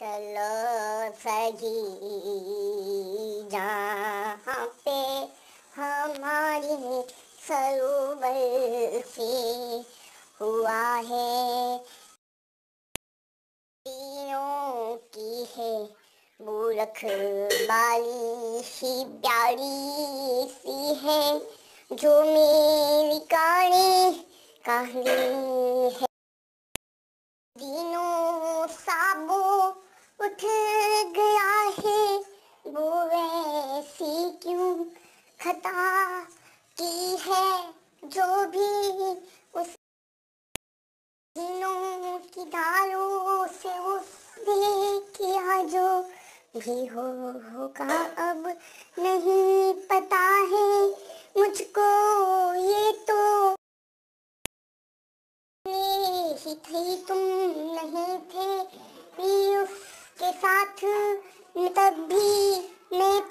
चलो सही जहाँ पे हमारी सरोवर से हुआ है तीनों की है मूर्ख बाली सी प्यारी सी है जो मेरी कहानी कहानी क्यों खता की है जो भी उस की दालों से उसने किया जो भी हो होगा अब नहीं पता है मुझको ये तो ही थी तुम नहीं थे भी उसके साथ तब भी मैं